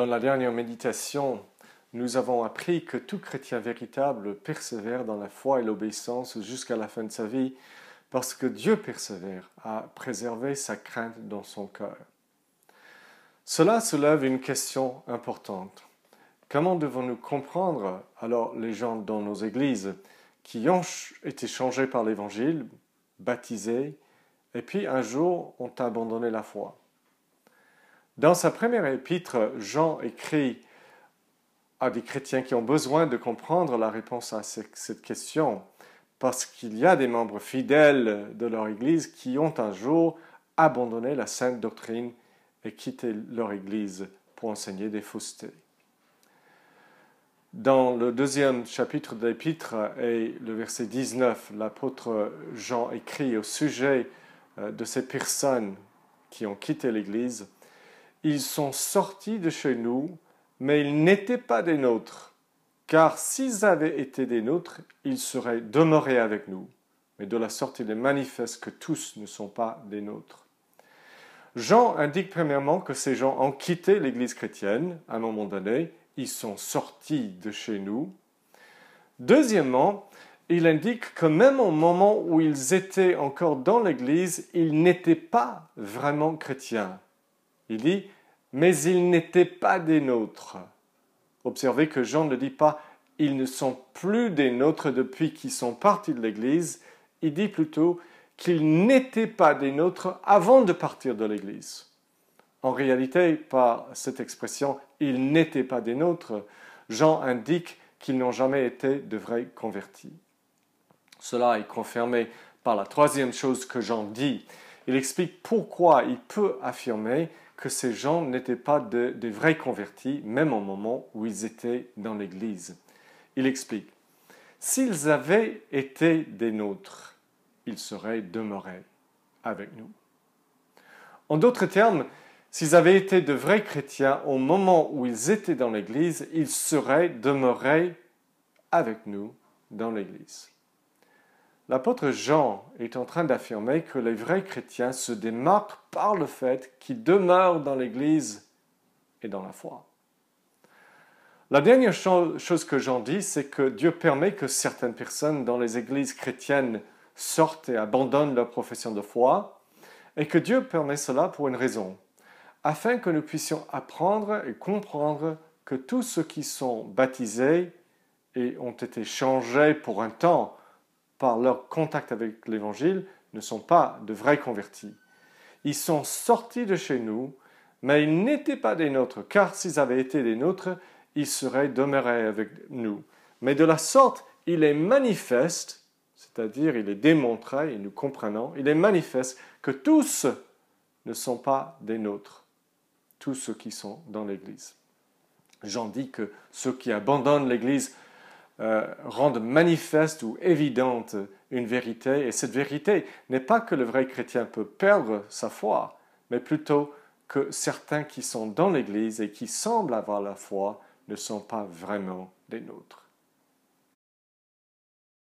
Dans la dernière méditation, nous avons appris que tout chrétien véritable persévère dans la foi et l'obéissance jusqu'à la fin de sa vie parce que Dieu persévère à préserver sa crainte dans son cœur. Cela soulève une question importante. Comment devons-nous comprendre alors les gens dans nos églises qui ont été changés par l'Évangile, baptisés, et puis un jour ont abandonné la foi dans sa première épître, Jean écrit à des chrétiens qui ont besoin de comprendre la réponse à cette question, parce qu'il y a des membres fidèles de leur Église qui ont un jour abandonné la sainte doctrine et quitté leur Église pour enseigner des faussetés. Dans le deuxième chapitre de l'Épître et le verset 19, l'apôtre Jean écrit au sujet euh, de ces personnes qui ont quitté l'Église. Ils sont sortis de chez nous, mais ils n'étaient pas des nôtres, car s'ils avaient été des nôtres, ils seraient demeurés avec nous. Mais de la sorte, il est manifeste que tous ne sont pas des nôtres. Jean indique premièrement que ces gens ont quitté l'Église chrétienne à un moment donné, ils sont sortis de chez nous. Deuxièmement, il indique que même au moment où ils étaient encore dans l'Église, ils n'étaient pas vraiment chrétiens. Il dit, mais ils n'étaient pas des nôtres. Observez que Jean ne dit pas ils ne sont plus des nôtres depuis qu'ils sont partis de l'Église, il dit plutôt qu'ils n'étaient pas des nôtres avant de partir de l'Église. En réalité, par cette expression ils n'étaient pas des nôtres, Jean indique qu'ils n'ont jamais été de vrais convertis. Cela est confirmé par la troisième chose que Jean dit. Il explique pourquoi il peut affirmer que ces gens n'étaient pas des de vrais convertis, même au moment où ils étaient dans l'Église. Il explique, S'ils avaient été des nôtres, ils seraient demeurés avec nous. En d'autres termes, s'ils avaient été de vrais chrétiens au moment où ils étaient dans l'Église, ils seraient demeurés avec nous dans l'Église. L'apôtre Jean est en train d'affirmer que les vrais chrétiens se démarquent par le fait qu'ils demeurent dans l'Église et dans la foi. La dernière chose que Jean dit, c'est que Dieu permet que certaines personnes dans les églises chrétiennes sortent et abandonnent leur profession de foi, et que Dieu permet cela pour une raison, afin que nous puissions apprendre et comprendre que tous ceux qui sont baptisés et ont été changés pour un temps par leur contact avec l'Évangile, ne sont pas de vrais convertis. Ils sont sortis de chez nous, mais ils n'étaient pas des nôtres, car s'ils avaient été des nôtres, ils seraient demeurés avec nous. Mais de la sorte, il est manifeste, c'est-à-dire il est démontré, et nous comprenons, il est manifeste que tous ne sont pas des nôtres, tous ceux qui sont dans l'Église. J'en dis que ceux qui abandonnent l'Église euh, rendent manifeste ou évidente une vérité, et cette vérité n'est pas que le vrai chrétien peut perdre sa foi, mais plutôt que certains qui sont dans l'Église et qui semblent avoir la foi ne sont pas vraiment des nôtres.